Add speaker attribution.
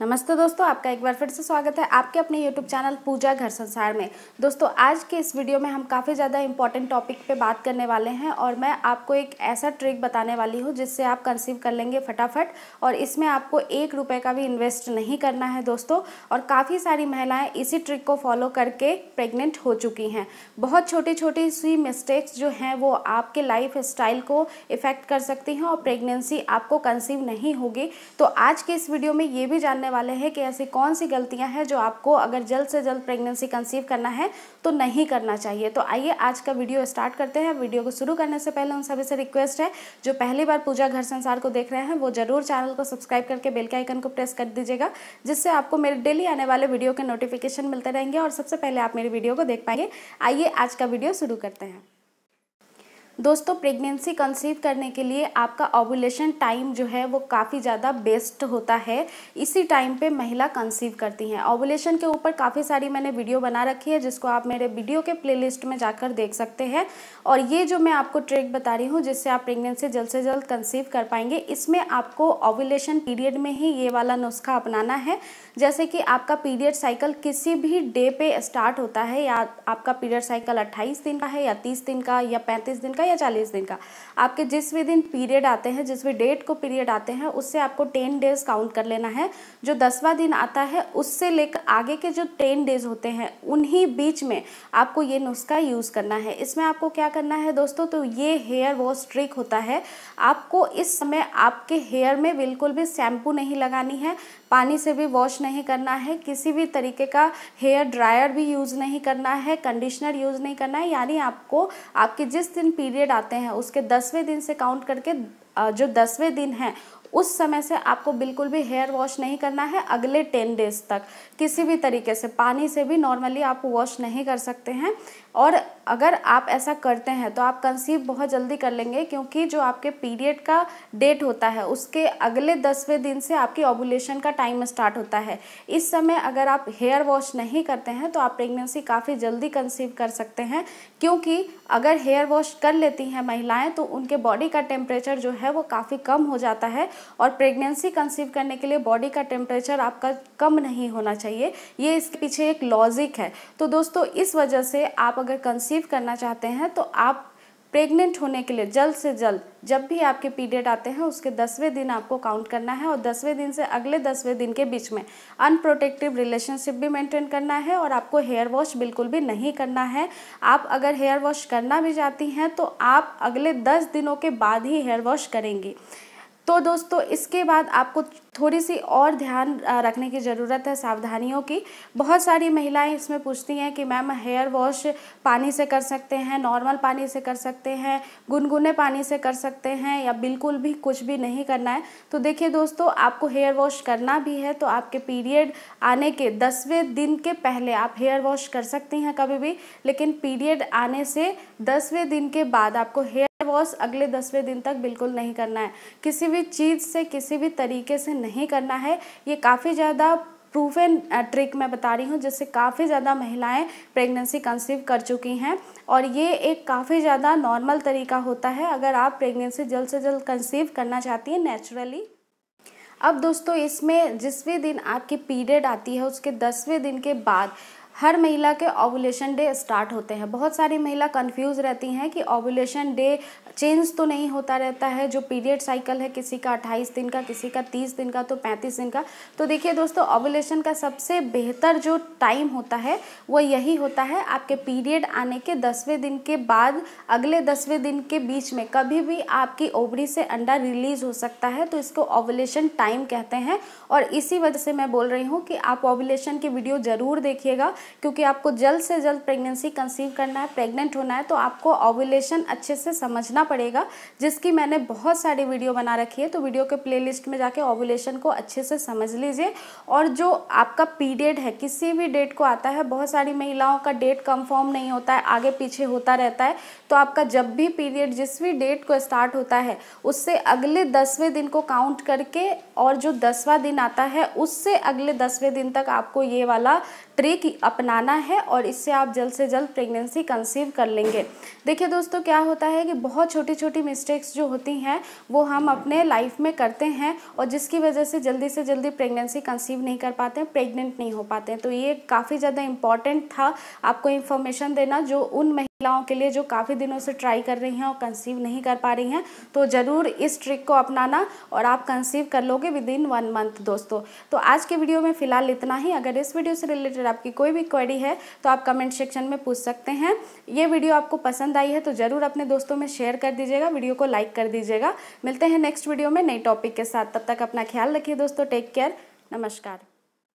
Speaker 1: नमस्ते दोस्तों आपका एक बार फिर से स्वागत है आपके अपने यूट्यूब चैनल पूजा घर संसार में दोस्तों आज के इस वीडियो में हम काफ़ी ज़्यादा इंपॉर्टेंट टॉपिक पे बात करने वाले हैं और मैं आपको एक ऐसा ट्रिक बताने वाली हूँ जिससे आप कंसीव कर लेंगे फटाफट और इसमें आपको एक रुपये का भी इन्वेस्ट नहीं करना है दोस्तों और काफ़ी सारी महिलाएँ इसी ट्रिक को फॉलो करके प्रेगनेंट हो चुकी हैं बहुत छोटी छोटी सी मिस्टेक्स जो हैं वो आपके लाइफ स्टाइल को इफ़ेक्ट कर सकती हैं और प्रेगनेंसी आपको कंसीव नहीं होगी तो आज के इस वीडियो में ये भी जानने करने वाले हैं कि ऐसी कौन सी गलतियां हैं जो आपको अगर जल्द से जल्द प्रेगनेंसी कंसीव करना है तो नहीं करना चाहिए तो आइए आज का वीडियो स्टार्ट करते हैं वीडियो को शुरू करने से पहले उन सभी से रिक्वेस्ट है जो पहली बार पूजा घर संसार को देख रहे हैं वो जरूर चैनल को सब्सक्राइब करके बेल के आइकन को प्रेस कर दीजिएगा जिससे आपको मेरे डेली आने वाले वीडियो के नोटिफिकेशन मिलते रहेंगे और सबसे पहले आप मेरी वीडियो को देख पाएंगे आइए आज का वीडियो शुरू करते हैं दोस्तों प्रेगनेंसी कंसीव करने के लिए आपका ओवुलेशन टाइम जो है वो काफ़ी ज़्यादा बेस्ट होता है इसी टाइम पे महिला कंसीव करती हैं ओवुलेशन के ऊपर काफ़ी सारी मैंने वीडियो बना रखी है जिसको आप मेरे वीडियो के प्लेलिस्ट में जाकर देख सकते हैं और ये जो मैं आपको ट्रिक बता रही हूँ जिससे आप प्रेगनेंसी जल्द से जल्द कंसीव कर पाएंगे इसमें आपको ओवुलेशन पीरियड में ही ये वाला नुस्खा अपनाना है जैसे कि आपका पीरियड साइकिल किसी भी डे पर स्टार्ट होता है या आपका पीरियड साइकिल अट्ठाईस दिन का है या तीस दिन का या पैंतीस दिन का या चालीस दिन का आपके जिस भी दिन पीरियड आते हैं जिस भी डेट को पीरियड आते हैं उससे आपको टेन डेज काउंट कर लेना है जो दसवा दिन आता है उससे लेकर आगे के जो टेन डेज होते हैं उन्हीं बीच में आपको ये नुस्खा यूज़ करना है इसमें आपको क्या करना है दोस्तों तो ये हेयर वॉश ट्रिक होता है आपको इस समय आपके हेयर में बिल्कुल भी शैम्पू नहीं लगानी है पानी से भी वॉश नहीं करना है किसी भी तरीके का हेयर ड्रायर भी यूज़ नहीं करना है कंडीशनर यूज़ नहीं करना है यानी आपको आपके जिस दिन पीरियड पीरियड आते हैं उसके दसवें दिन से काउंट करके जो दसवें दिन है उस समय से आपको बिल्कुल भी हेयर वॉश नहीं करना है अगले टेन डेज तक किसी भी तरीके से पानी से भी नॉर्मली आप वॉश नहीं कर सकते हैं और अगर आप ऐसा करते हैं तो आप कंसीव बहुत जल्दी कर लेंगे क्योंकि जो आपके पीरियड का डेट होता है उसके अगले दसवें दिन से आपकी ओबुलेशन का टाइम स्टार्ट होता है इस समय अगर आप हेयर वॉश नहीं करते हैं तो आप प्रेगनेंसी काफ़ी जल्दी कंसीव कर सकते हैं क्योंकि अगर हेयर वॉश कर लेती हैं महिलाएं तो उनके बॉडी का टेम्परेचर जो है वो काफ़ी कम हो जाता है और प्रेगनेंसी कंसीव करने के लिए बॉडी का टेम्परेचर आपका कम नहीं होना चाहिए ये इसके पीछे एक लॉजिक है तो दोस्तों इस वजह से आप अगर कंसीव करना चाहते हैं तो आप प्रेग्नेंट होने के लिए जल्द से जल्द जब भी आपके पीरियड आते हैं उसके दसवें दिन आपको काउंट करना है और दसवें दिन से अगले दसवें दिन के बीच में अनप्रोटेक्टिव रिलेशनशिप भी मेंटेन करना है और आपको हेयर वॉश बिल्कुल भी नहीं करना है आप अगर हेयर वॉश करना भी चाहती हैं तो आप अगले दस दिनों के बाद ही हेयर वॉश करेंगी तो दोस्तों इसके बाद आपको थोड़ी सी और ध्यान रखने की ज़रूरत है सावधानियों की बहुत सारी महिलाएं इसमें पूछती हैं कि मैम हेयर वॉश पानी से कर सकते हैं नॉर्मल पानी से कर सकते हैं गुनगुने पानी से कर सकते हैं या बिल्कुल भी कुछ भी नहीं करना है तो देखिए दोस्तों आपको हेयर वॉश करना भी है तो आपके पीरियड आने के दसवें दिन के पहले आप हेयर वॉश कर सकती हैं कभी भी लेकिन पीरियड आने से दसवें दिन के बाद आपको हेयर वॉश अगले दसवें दिन तक बिल्कुल नहीं करना है किसी भी चीज़ से किसी भी तरीके से नहीं नहीं करना है ये काफ़ी ज़्यादा प्रूफ एंड ट्रिक मैं बता रही हूँ जिससे काफ़ी ज़्यादा महिलाएं प्रेगनेंसी कंसीव कर चुकी हैं और ये एक काफ़ी ज़्यादा नॉर्मल तरीका होता है अगर आप प्रेगनेंसी जल्द से जल्द कंसीव करना चाहती हैं नेचुरली अब दोस्तों इसमें जिसवें दिन आपकी पीरियड आती है उसके दसवें दिन के बाद हर महिला के ओवुलेशन डे स्टार्ट होते हैं बहुत सारी महिला कंफ्यूज रहती हैं कि ओवुलेशन डे चेंज तो नहीं होता रहता है जो पीरियड साइकिल है किसी का अट्ठाईस दिन का किसी का तीस दिन का तो पैंतीस दिन का तो देखिए दोस्तों ओवुलेशन का सबसे बेहतर जो टाइम होता है वो यही होता है आपके पीरियड आने के दसवें दिन के बाद अगले दसवें दिन के बीच में कभी भी आपकी ओवरी से अंडा रिलीज हो सकता है तो इसको ओवलेशन टाइम कहते हैं और इसी वजह से मैं बोल रही हूँ कि आप ऑबुलेशन की वीडियो ज़रूर देखिएगा क्योंकि आपको जल्द से जल्द प्रेगनेंसी कंसीव करना है प्रेगनेंट होना है तो आपको ऑबुलेशन अच्छे से समझना पड़ेगा जिसकी मैंने बहुत सारी वीडियो बना रखी है तो वीडियो के प्लेलिस्ट में जाके ओवुलेशन को अच्छे से समझ लीजिए और जो आपका पीरियड है किसी भी डेट को आता है बहुत सारी महिलाओं का डेट कंफर्म नहीं होता है आगे पीछे होता रहता है तो आपका जब भी पीरियड जिस भी डेट को स्टार्ट होता है उससे अगले दसवें दिन को काउंट करके और जो दसवा दिन आता है उससे अगले दसवें दिन तक आपको ये वाला ट्रिक अपनाना है और इससे आप जल्द से जल्द प्रेगनेंसी कंसीव कर लेंगे देखिए दोस्तों क्या होता है कि बहुत छोटी छोटी मिस्टेक्स जो होती हैं वो हम अपने लाइफ में करते हैं और जिसकी वजह से जल्दी से जल्दी प्रेगनेंसी कंसीव नहीं कर पाते हैं प्रेगनेंट नहीं हो पाते हैं तो ये काफ़ी ज़्यादा इम्पॉर्टेंट था आपको इन्फॉर्मेशन देना जो उन महिलाओं के लिए जो काफ़ी दिनों से ट्राई कर रही हैं और कंसीव नहीं कर पा रही हैं तो ज़रूर इस ट्रिक को अपनाना और आप कंसीव कर लोगे विद इन वन मंथ दोस्तों तो आज के वीडियो में फ़िलहाल इतना ही अगर इस वीडियो से रिलेटेड आपकी कोई भी क्वेरी है तो आप कमेंट सेक्शन में पूछ सकते हैं ये वीडियो आपको पसंद आई है तो ज़रूर अपने दोस्तों में शेयर कर दीजिएगा वीडियो को लाइक कर दीजिएगा मिलते हैं नेक्स्ट वीडियो में नई टॉपिक के साथ तब तक अपना ख्याल रखिए दोस्तों टेक केयर नमस्कार